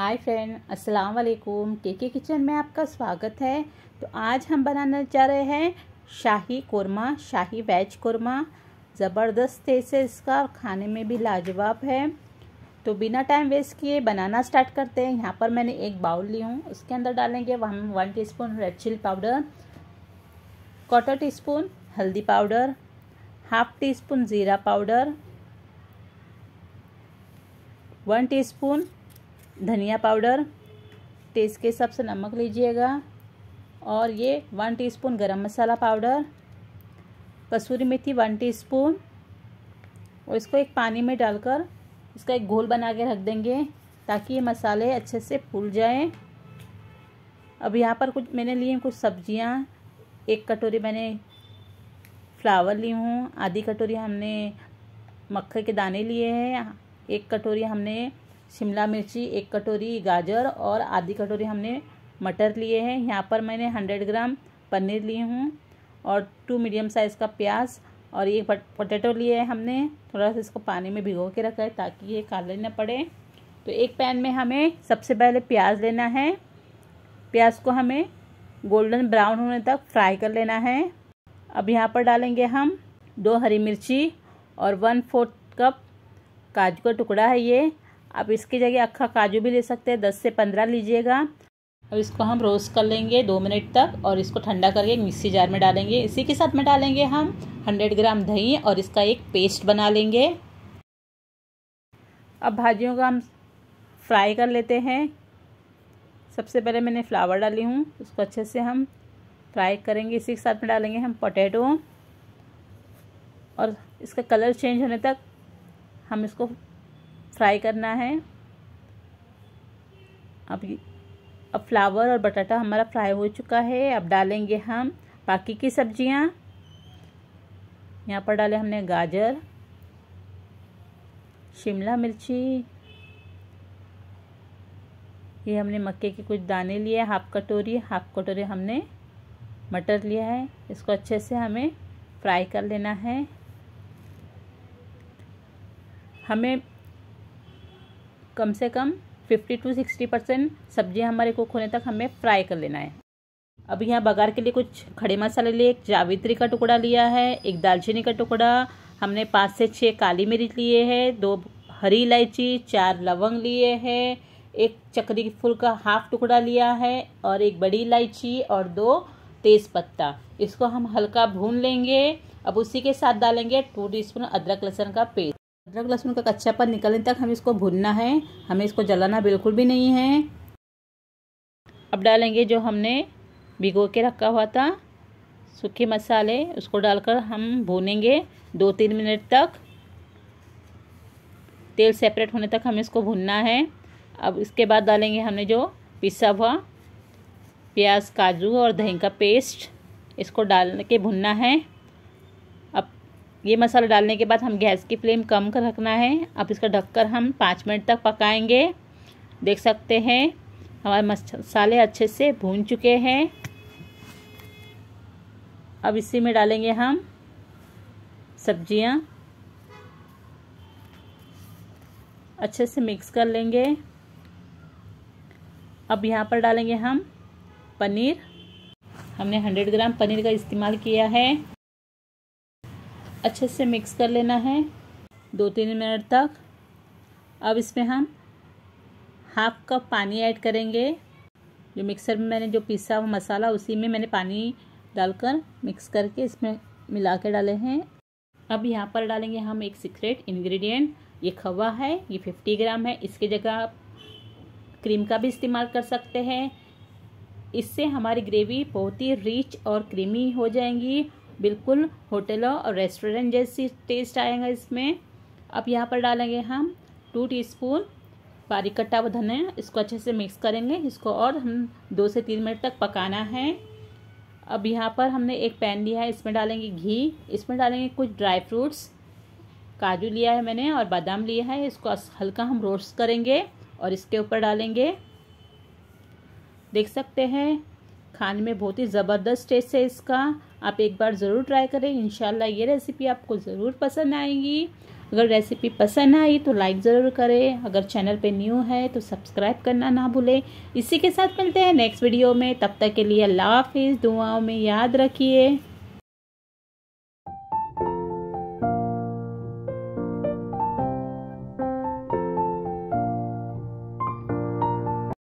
hi friend अस्सलाम वालेकुम KK kitchen में आपका स्वागत है तो आज हम बनाना चाह रहे हैं शाही कोरमा शाही वेज कोरमा ज़बरदस्त टेस्ट है इसका खाने में भी लाजवाब है तो बिना टाइम वेस्ट किए बनाना स्टार्ट करते हैं यहाँ पर मैंने एक बाउल ली हूँ उसके अंदर डालेंगे हम one spoon red chilli powder quarter spoon हल्दी पाउडर हाफ टी स्पून ज़ीरा पाउडर वन टीस्पून धनिया पाउडर टेस्ट के हिसाब से नमक लीजिएगा और ये one teaspoon garam masala powder kasuri methi one teaspoon और इसको एक पानी में डालकर इसका एक घोल बना के रख देंगे ताकि ये मसाले अच्छे से फूल जाएं अब यहाँ पर कुछ मैंने लिए कुछ सब्जियाँ एक कटोरी मैंने फ्लावर ली हूँ आधी कटोरी हमने मक्के के दाने लिए हैं एक कटोरी हमने शिमला मिर्ची एक कटोरी गाजर और आधी कटोरी हमने मटर लिए हैं यहाँ पर मैंने हंड्रेड ग्राम पनीर लिए हूँ और टू मीडियम साइज़ का प्याज और ये पोटैटो लिए है हमने थोड़ा सा इसको पानी में भिगो के रखा है ताकि ये काले ना पड़े तो एक पैन में हमें सबसे पहले प्याज लेना है प्याज को हमें गोल्डन ब्राउन होने तक फ्राई कर लेना है अब यहाँ पर डालेंगे हम दो हरी मिर्ची और वन फोर्थ कप काजू का टुकड़ा है ये आप इसकी जगह अक्खा काजू भी ले सकते हैं दस से पंद्रह लीजिएगा अब इसको हम रोस्ट कर लेंगे दो मिनट तक और इसको ठंडा करके एक मिक्सी जार में डालेंगे इसी के साथ में डालेंगे हम हंड्रेड ग्राम दही और इसका एक पेस्ट बना लेंगे अब भाजियों का हम फ्राई कर लेते हैं सबसे पहले मैंने फ्लावर डाली हूँ उसको अच्छे से हम फ्राई करेंगे इसी के साथ में डालेंगे हम पोटैटो और इसका कलर चेंज होने तक हम इसको फ्राई करना है अब अब फ्लावर और बटाटा हमारा फ्राई हो चुका है अब डालेंगे हम बाकी की सब्जियां यहाँ पर डाले हमने गाजर शिमला मिर्ची ये हमने मक्के के कुछ दाने लिए हाफ कटोरी हाफ कटोरी हमने मटर लिया है इसको अच्छे से हमें फ्राई कर लेना है हमें कम से कम फिफ्टी टू सिक्सटी परसेंट सब्जी हमारे कुक होने तक हमें फ्राई कर लेना है अब यहाँ बघार के लिए कुछ खड़े मसाले लिए एक जावित्री का टुकड़ा लिया है एक दालचीनी का टुकड़ा हमने पाँच से छः काली मिर्च लिए है दो हरी इलायची चार लवंग लिए हैं एक चक्री फूल का हाफ टुकड़ा लिया है और एक बड़ी इलायची और दो तेज़ पत्ता इसको हम हल्का भून लेंगे अब उसी के साथ डालेंगे टू टीस्पून अदरक लहसुन का पेस्ट अदरक लहसुन का कच्चापन निकलने तक हमें इसको भूनना है हमें इसको जलाना बिल्कुल भी नहीं है अब डालेंगे जो हमने भिगो के रखा हुआ था सूखे मसाले उसको डालकर हम भूनेंगे दो तीन मिनट तक तेल सेपरेट होने तक हमें इसको भूनना है अब इसके बाद डालेंगे हमने जो पिसा हुआ प्याज काजू और दही का पेस्ट इसको डाल के भुनना है ये मसाला डालने के बाद हम गैस की फ्लेम कम कर रखना है अब इसका ढककर हम पाँच मिनट तक पकाएंगे देख सकते हैं हमारे मसाले अच्छे से भून चुके हैं अब इसी में डालेंगे हम सब्जियां अच्छे से मिक्स कर लेंगे अब यहाँ पर डालेंगे हम पनीर हमने 100 ग्राम पनीर का इस्तेमाल किया है अच्छे से मिक्स कर लेना है दो तीन मिनट तक अब इसमें हम हाफ कप पानी ऐड करेंगे जो मिक्सर में मैंने जो पीसा हुआ मसाला उसी में मैंने पानी डालकर मिक्स करके इसमें मिला के डाले हैं अब यहाँ पर डालेंगे हम एक सीक्रेट इंग्रेडिएंट ये खवा है ये फिफ्टी ग्राम है इसके जगह आप क्रीम का भी इस्तेमाल कर सकते हैं इससे हमारी ग्रेवी बहुत ही रिच और क्रीमी हो जाएंगी बिल्कुल होटलों और रेस्टोरेंट जैसी टेस्ट आएगा इसमें अब यहाँ पर डालेंगे हम टू टीस्पून बारीक कट्टा हुआ धनिया इसको अच्छे से मिक्स करेंगे इसको और हम दो से तीन मिनट तक पकाना है अब यहाँ पर हमने एक पैन लिया है इसमें डालेंगे घी इसमें डालेंगे कुछ ड्राई फ्रूट्स काजू लिया है मैंने और बादाम लिया है इसको हल्का हम रोस्ट करेंगे और इसके ऊपर डालेंगे देख सकते हैं खाने में बहुत ही ज़बरदस्त टेस्ट है इसका आप एक बार ज़रूर ट्राई करें इन ये रेसिपी आपको ज़रूर पसंद आएगी अगर रेसिपी पसंद आई तो लाइक ज़रूर करें अगर चैनल पे न्यू है तो सब्सक्राइब करना ना भूलें इसी के साथ मिलते हैं नेक्स्ट वीडियो में तब तक के लिए अल्लाह हाफिज़ दुआओं में याद रखिए